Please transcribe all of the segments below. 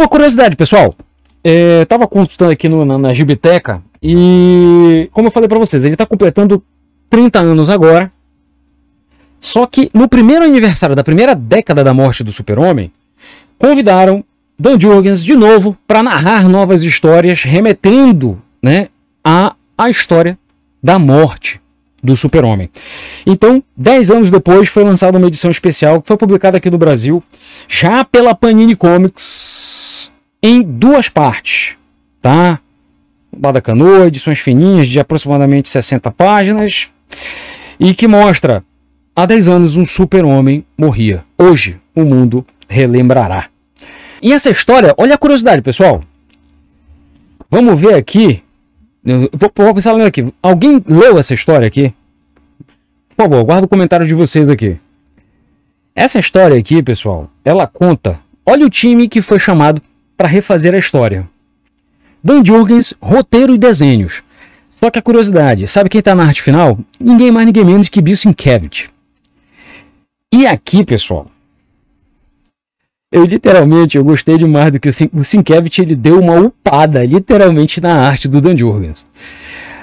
uma curiosidade, pessoal. É, tava consultando aqui no, na, na Gibiteca e, como eu falei para vocês, ele está completando 30 anos agora. Só que no primeiro aniversário da primeira década da morte do Super-Homem, convidaram Dan Jurgens de novo para narrar novas histórias remetendo né, a, a história da morte do Super-Homem. Então, 10 anos depois, foi lançada uma edição especial que foi publicada aqui no Brasil, já pela Panini Comics, em duas partes, tá? Bada Canoa, edições fininhas de aproximadamente 60 páginas, e que mostra há 10 anos um super-homem morria. Hoje o mundo relembrará. E essa história, olha a curiosidade, pessoal. Vamos ver aqui. Eu vou, vou pensar aqui. Alguém leu essa história aqui? Por favor, guarda o comentário de vocês aqui. Essa história aqui, pessoal, ela conta. Olha o time que foi chamado para refazer a história. Dan Jurgens, roteiro e desenhos. Só que a curiosidade, sabe quem está na arte final? Ninguém mais, ninguém menos que Bill Sienkiewicz. E aqui, pessoal, eu literalmente eu gostei demais do que o, Sin ele deu uma upada literalmente na arte do Dan Jurgens.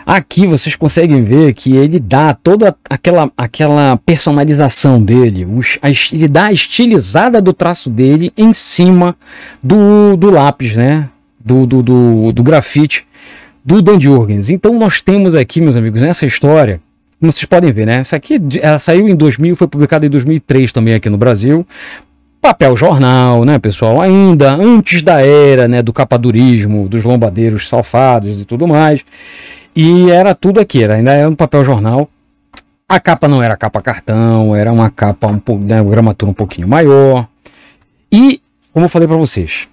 Aqui vocês conseguem ver que ele dá toda aquela, aquela personalização dele, os, a, ele dá a estilizada do traço dele em cima do, do lápis, né? Do, do, do, do grafite do Dan Jurgens. Então nós temos aqui, meus amigos, nessa história, como vocês podem ver, né? Isso aqui ela saiu em 2000, foi publicada em 2003 também aqui no Brasil, papel jornal, né, pessoal? Ainda antes da era, né, do capadurismo, dos lombadeiros salfados e tudo mais. E era tudo aqui, era, ainda era um papel jornal. A capa não era capa cartão, era uma capa, um, né, uma gramatura um pouquinho maior. E, como eu falei para vocês,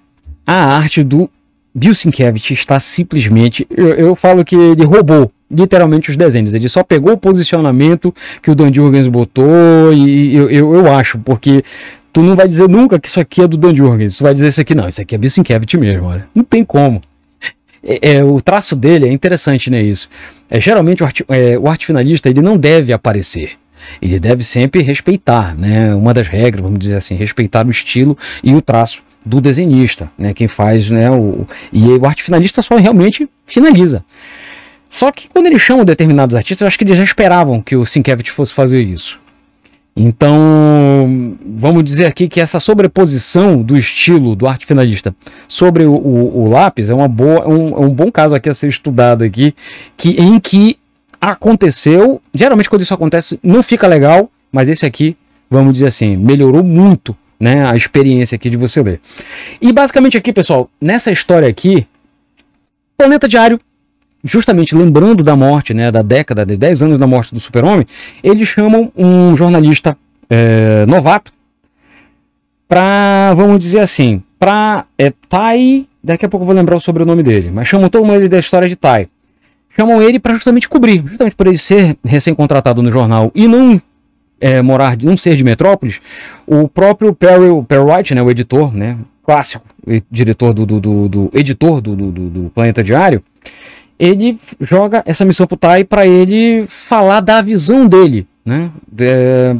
a arte do Bill Sienkiewicz está simplesmente, eu, eu, falo que ele roubou literalmente os desenhos, ele só pegou o posicionamento que o Dan Jurgens botou e eu, eu, eu acho, porque tu não vai dizer nunca que isso aqui é do Dan Jurgens, tu vai dizer isso aqui não, isso aqui é Bill Sienkiewicz mesmo, olha, não tem como é, é, o traço dele é interessante, né? Isso. É, geralmente o arte, é, o arte finalista ele não deve aparecer. Ele deve sempre respeitar, né? Uma das regras, vamos dizer assim, respeitar o estilo e o traço do desenhista, né? Quem faz, né? O, e o arte finalista só realmente finaliza. Só que quando eles chamam determinados artistas, eu acho que eles já esperavam que o Sinkevich fosse fazer isso. Então, vamos dizer aqui que essa sobreposição do estilo do arte finalista sobre o, o, o lápis é uma boa, é um, é um, bom caso aqui a ser estudado aqui, que em que aconteceu, geralmente quando isso acontece não fica legal, mas esse aqui, vamos dizer assim, melhorou muito, né, a experiência aqui de você ler. E basicamente aqui, pessoal, nessa história aqui, Planeta Diário justamente lembrando da morte, né, da década de 10 anos da morte do super-homem, eles chamam um jornalista é, novato, para, vamos dizer assim, para é, Tai, daqui a pouco eu vou lembrar sobre o nome dele, mas chamam todo mundo da história de Tai. Chamam ele para justamente cobrir, justamente por ele ser recém-contratado no jornal e não é, morar, não ser de Metrópolis, o próprio Perry, Perry White, né, o editor, né, clássico, diretor do, do, do, do editor do, do, do Planeta Diário, ele joga essa missão pro Tai para ele falar da visão dele, né? É,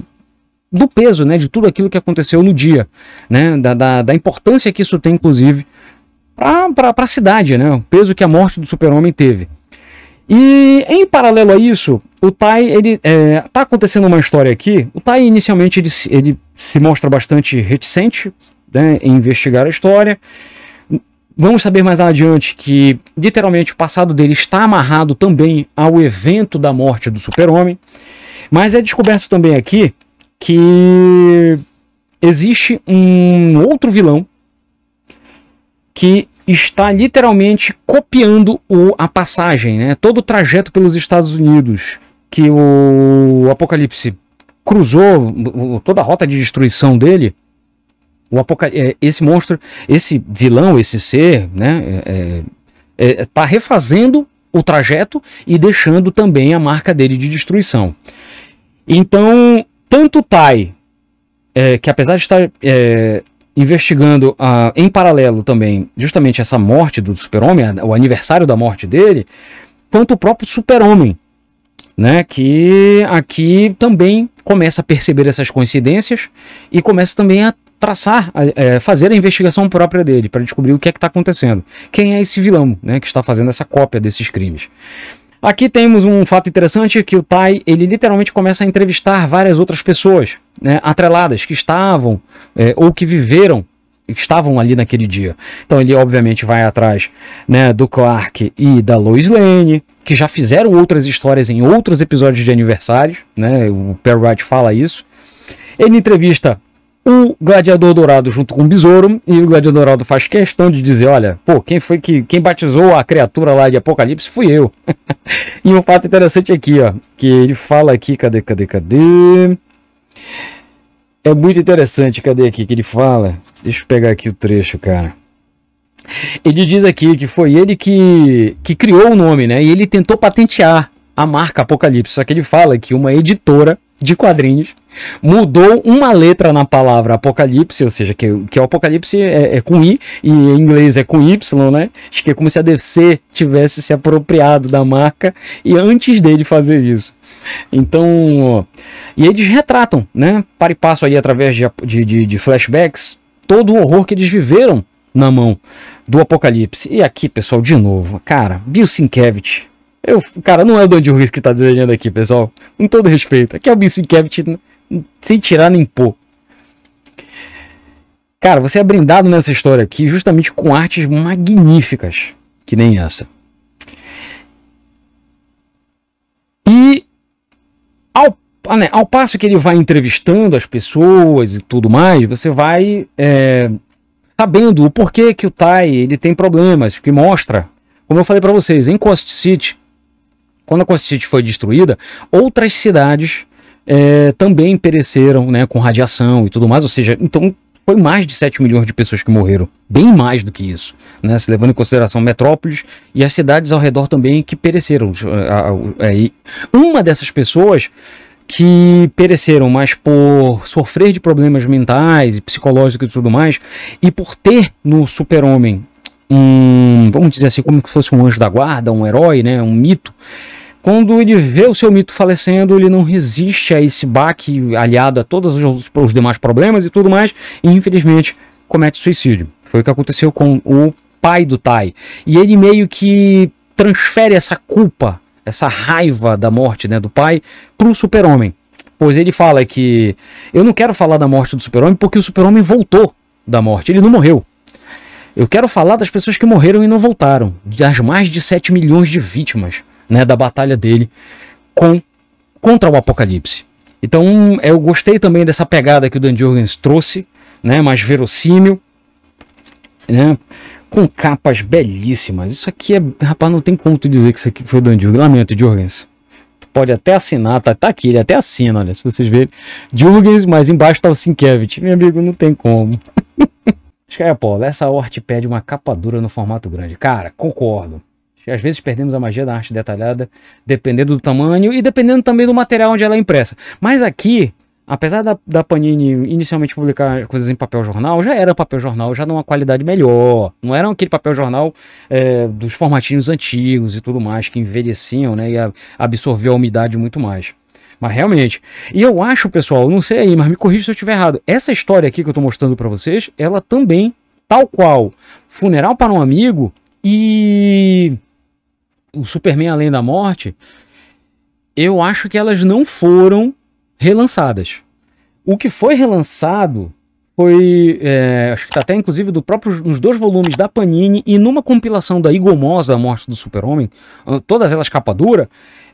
do peso, né, de tudo aquilo que aconteceu no dia, né, da, da, da importância que isso tem, inclusive, para a cidade, né, o peso que a morte do super-homem teve. E em paralelo a isso, o Tai, ele, é, tá acontecendo uma história aqui, o Tai inicialmente ele, ele se mostra bastante reticente né, em investigar a história, Vamos saber mais adiante que, literalmente, o passado dele está amarrado também ao evento da morte do super-homem. Mas é descoberto também aqui que existe um outro vilão que está literalmente copiando o, a passagem, né? todo o trajeto pelos Estados Unidos que o Apocalipse cruzou, toda a rota de destruição dele. O Apocal é, esse monstro, esse vilão, esse ser, né, está é, é, é tá refazendo o trajeto e deixando também a marca dele de destruição. Então, tanto o Tai, é, que apesar de estar é, investigando a, ah, em paralelo também justamente essa morte do super-homem, o aniversário da morte dele, quanto o próprio super-homem, né, que aqui também começa a perceber essas coincidências e começa também a traçar, a, é, fazer a investigação própria dele para descobrir o que é que está acontecendo, quem é esse vilão né, que está fazendo essa cópia desses crimes. Aqui temos um fato interessante que o Tai ele literalmente começa a entrevistar várias outras pessoas, né, atreladas que estavam é, ou que viveram estavam ali naquele dia. Então ele obviamente vai atrás, né, do Clark e da Lois Lane, que já fizeram outras histórias em outros episódios de aniversários, né? O Perry Wright fala isso. Ele entrevista o Gladiador Dourado junto com o Besouro, e o Gladiador Dourado faz questão de dizer, olha, pô, quem foi que quem batizou a criatura lá de Apocalipse fui eu. e um fato interessante aqui, ó, que ele fala aqui, cadê, cadê, cadê? É muito interessante, cadê aqui que ele fala? Deixa eu pegar aqui o trecho, cara. Ele diz aqui que foi ele que, que criou o nome, né? E ele tentou patentear a marca Apocalipse, só que ele fala que uma editora de quadrinhos mudou uma letra na palavra apocalipse, ou seja, que, que o apocalipse é, é, com I e em inglês é com Y, né? Acho que é como se a DC tivesse se apropriado da marca e antes dele fazer isso. Então, e eles retratam, né? Para e passo aí através de, de, de flashbacks todo o horror que eles viveram na mão do apocalipse. E aqui, pessoal, de novo, cara, Bill Sienkiewicz eu, cara, não é o Don Ruiz que tá desejando aqui, pessoal. Com todo respeito. Aqui é o BC Cavity sem tirar nem pôr. Cara, você é brindado nessa história aqui justamente com artes magníficas, que nem essa. E ao, ah, né, ao passo que ele vai entrevistando as pessoas e tudo mais, você vai é, sabendo o porquê que o Tai ele tem problemas, que mostra, como eu falei para vocês, em Coast City quando a Cossite foi destruída, outras cidades é, também pereceram né, com radiação e tudo mais, ou seja, então foi mais de 7 milhões de pessoas que morreram, bem mais do que isso, né? se levando em consideração metrópoles e as cidades ao redor também que pereceram. Eh, Uma dessas pessoas que pereceram, mas por sofrer de problemas mentais e psicológicos e tudo mais, e por ter no super-homem um, vamos dizer assim, como se fosse um anjo da guarda, um herói, né, um mito. Quando ele vê o seu mito falecendo, ele não resiste a esse baque aliado a todos os, os demais problemas e tudo mais, e infelizmente comete suicídio. Foi o que aconteceu com o pai do Tai. E ele meio que transfere essa culpa, essa raiva da morte né, do pai, para o super-homem. Pois ele fala que eu não quero falar da morte do super-homem porque o super-homem voltou da morte, ele não morreu. Eu quero falar das pessoas que morreram e não voltaram, das mais de 7 milhões de vítimas né, da batalha dele com contra o Apocalipse. Então eu gostei também dessa pegada que o Dan Jorgens trouxe, né, mais verossímil, né, com capas belíssimas. Isso aqui é, rapaz, não tem como tu dizer que isso aqui foi o Dan Jorgens. Lamento, Jorgens. Tu pode até assinar, tá, tá aqui, ele até assina, olha, se vocês verem. Jorgens, mas embaixo tá o Sienkiewicz. Meu amigo, não tem como. cara, é, Paulo, essa arte pede uma capa dura no formato grande. Cara, concordo. Às vezes perdemos a magia da arte detalhada, dependendo do tamanho e dependendo também do material onde ela é impressa. Mas aqui, apesar da, da Panini inicialmente publicar coisas em papel jornal, já era papel jornal, já de uma qualidade melhor. Não era aquele papel jornal é, dos formatinhos antigos e tudo mais, que envelheciam né, e absorvia a umidade muito mais. Mas realmente. E eu acho, pessoal, não sei aí, mas me corrija se eu estiver errado. Essa história aqui que eu estou mostrando para vocês, ela também, tal qual Funeral para um Amigo e o Superman Além da Morte, eu acho que elas não foram relançadas. O que foi relançado foi, é, acho que está até inclusive do próprio, nos dois volumes da Panini e numa compilação da Igomosa, A Morte do Super-Homem, ah, todas elas capa dura,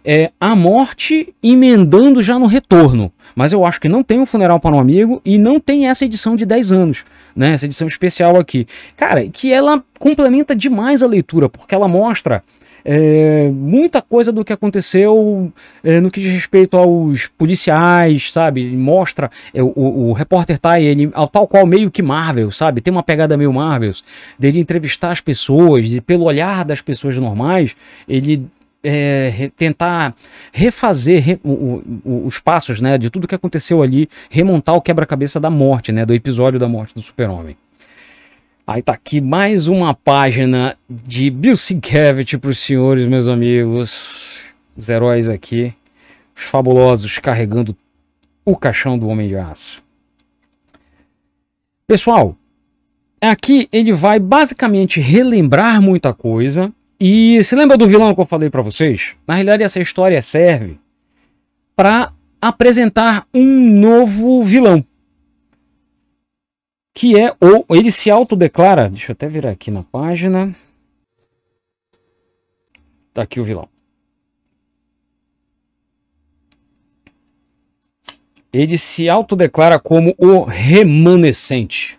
é, a morte emendando já no retorno. Mas eu acho que não tem um funeral para um amigo e não tem essa edição de 10 anos, né? Essa edição especial aqui. Cara, que ela complementa demais a leitura, porque ela mostra é, muita coisa do que aconteceu é, no que diz respeito aos policiais, sabe? Mostra é, o, o, repórter tá ele ao tal qual meio que Marvel, sabe? Tem uma pegada meio Marvel, dele entrevistar as pessoas, e pelo olhar das pessoas normais, ele é, tentar refazer re, o, o, os passos né, de tudo que aconteceu ali, remontar o quebra-cabeça da morte, né, do episódio da morte do super-homem. Aí tá aqui mais uma página de Bill Sienkiewicz para os senhores, meus amigos, os heróis aqui, os fabulosos carregando o caixão do Homem de Aço. Pessoal, aqui ele vai basicamente relembrar muita coisa. E se lembra do vilão que eu falei para vocês? Na realidade, essa história serve para apresentar um novo vilão que é, ou ele se autodeclara, deixa eu até virar aqui na página. Tá aqui o vilão. Ele se autodeclara como o remanescente.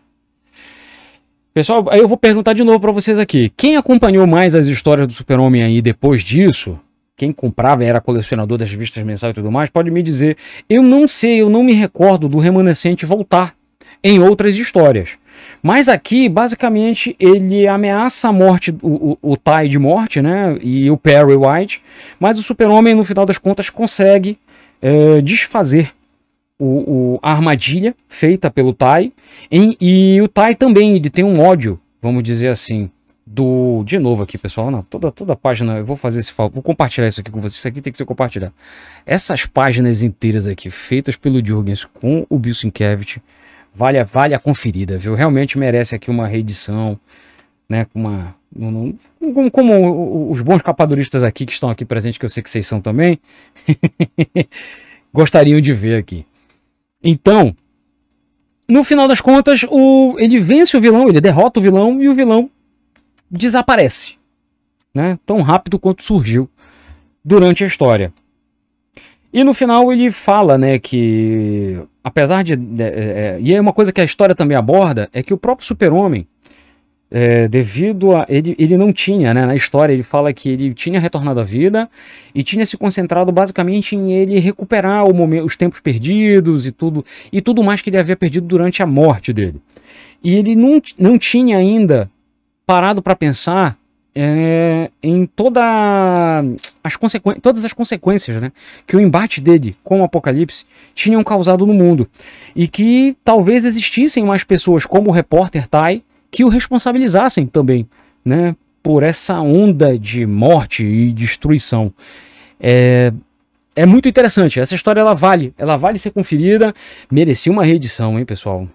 Pessoal, aí eu vou perguntar de novo para vocês aqui. Quem acompanhou mais as histórias do Super-Homem aí depois disso, quem comprava era colecionador das revistas mensais e tudo mais, pode me dizer. Eu não sei, eu não me recordo do remanescente voltar em outras histórias. Mas aqui, basicamente, ele ameaça a morte, o, o, o Tai de morte, né? E o Perry White. Mas o Super-Homem, no final das contas, consegue é, desfazer o, a armadilha feita pelo Tai. Em, e o Tai também, ele tem um ódio, vamos dizer assim, do. De novo aqui, pessoal. Não, toda, toda a página. Eu vou fazer esse favor. Vou compartilhar isso aqui com vocês. Isso aqui tem que ser compartilhado. Essas páginas inteiras aqui, feitas pelo Jurgens com o Bill Sienkiewicz, vale a, vale a conferida, viu? Realmente merece aqui uma reedição, né? Uma, um, um, como os bons capaduristas aqui que estão aqui presentes, que eu sei que vocês são também, gostariam de ver aqui. Então, no final das contas, o, ele vence o vilão, ele derrota o vilão e o vilão desaparece. Né? Tão rápido quanto surgiu durante a história. E no final ele fala, né, que apesar de, né, é, é, e é uma coisa que a história também aborda, é que o próprio super-homem, é, devido a, ele, ele não tinha, né, na história ele fala que ele tinha retornado à vida e tinha se concentrado basicamente em ele recuperar o momento, os tempos perdidos e tudo, e tudo mais que ele havia perdido durante a morte dele. E ele não, não tinha ainda parado para pensar é, em toda as todas as consequências né, que o embate dele com o Apocalipse tinham causado no mundo. E que talvez existissem mais pessoas como o repórter Tai que o responsabilizassem também né, por essa onda de morte e destruição. É, é muito interessante. Essa história ela vale, ela vale ser conferida. Merecia uma reedição, hein, pessoal?